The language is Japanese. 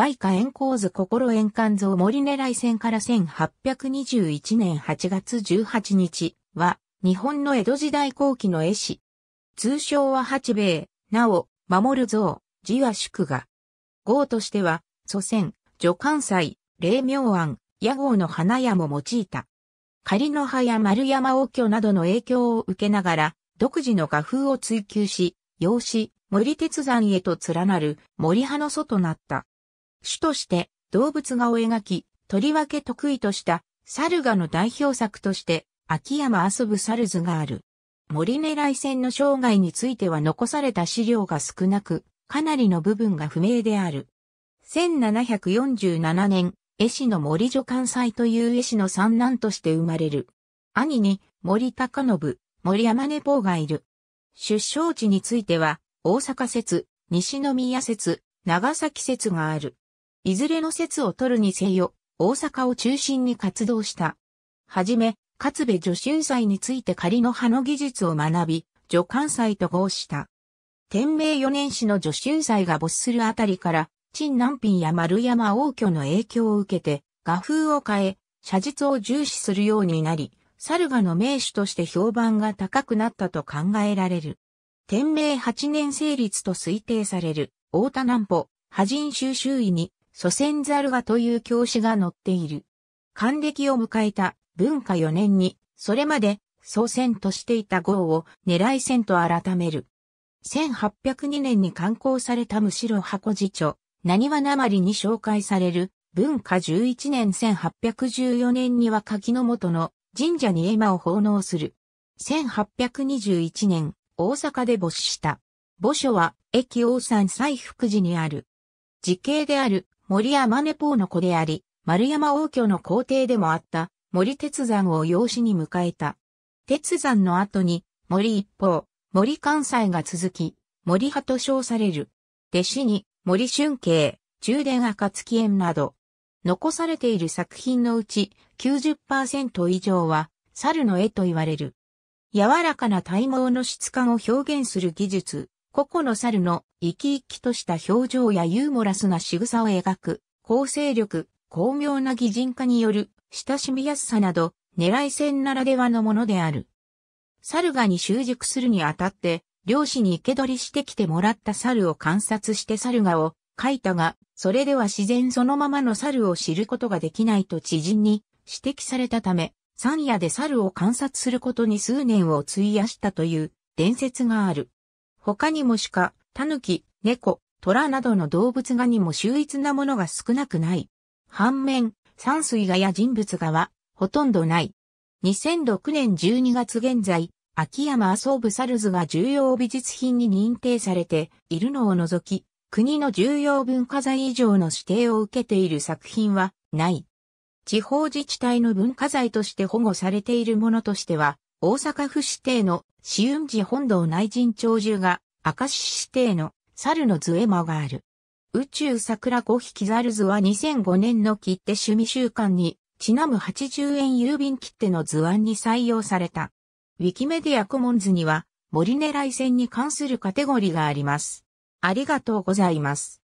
梅花円光図心円環像森狙い戦から1821年8月18日は、日本の江戸時代後期の絵師。通称は八兵衛、なお、守る像、字は祝賀。号としては、祖先、助関祭、霊明庵、屋号の花屋も用いた。仮の葉や丸山王居などの影響を受けながら、独自の画風を追求し、養子、森鉄山へと連なる森派の祖となった。主として動物画を描き、とりわけ得意とした猿画の代表作として秋山遊ぶ猿図がある。森狙い戦の生涯については残された資料が少なく、かなりの部分が不明である。1747年、絵師の森助関西という絵師の三男として生まれる。兄に森高信、森山根坊がいる。出生地については、大阪説、西宮説、長崎説がある。いずれの説を取るにせよ、大阪を中心に活動した。はじめ、勝部助春祭について仮の葉の技術を学び、助関祭と合した。天明4年史の助春祭が没するあたりから、陳南品や丸山王居の影響を受けて、画風を変え、写実を重視するようになり、猿賀の名手として評判が高くなったと考えられる。天明8年成立と推定される、大田南保、波人収集医に、祖先ザルガという教師が載っている。還暦を迎えた文化4年に、それまで祖先としていた号を狙い線と改める。1802年に刊行されたむしろ箱辞書、何はりに紹介される文化11年1814年には柿の元の神社に絵馬を奉納する。1821年、大阪で没した。墓所は駅王山西福寺にある。時系である森山根ポーの子であり、丸山王居の皇帝でもあった森鉄山を養子に迎えた。鉄山の後に森一方、森関西が続き、森派と称される。弟子に森春慶、中伝暁園など、残されている作品のうち90%以上は猿の絵と言われる。柔らかな体毛の質感を表現する技術、個々の猿の生き生きとした表情やユーモラスな仕草を描く、構成力、巧妙な擬人化による親しみやすさなど、狙い線ならではのものである。猿がに習熟するにあたって、漁師に生け捕りしてきてもらった猿を観察して猿がを描いたが、それでは自然そのままの猿を知ることができないと知人に指摘されたため、山野で猿を観察することに数年を費やしたという伝説がある。他にも鹿、キ、猫、虎などの動物画にも秀逸なものが少なくない。反面、山水画や人物画はほとんどない。2006年12月現在、秋山麻生部サルズが重要美術品に認定されているのを除き、国の重要文化財以上の指定を受けている作品はない。地方自治体の文化財として保護されているものとしては、大阪府指定の紫雲寺本堂内陣長寿が、明石市指定の猿の図絵馬がある。宇宙桜5匹猿図は2005年の切手趣味週間に、ちなむ80円郵便切手の図案に採用された。ウィキメディアコモンズには、森狙い線に関するカテゴリーがあります。ありがとうございます。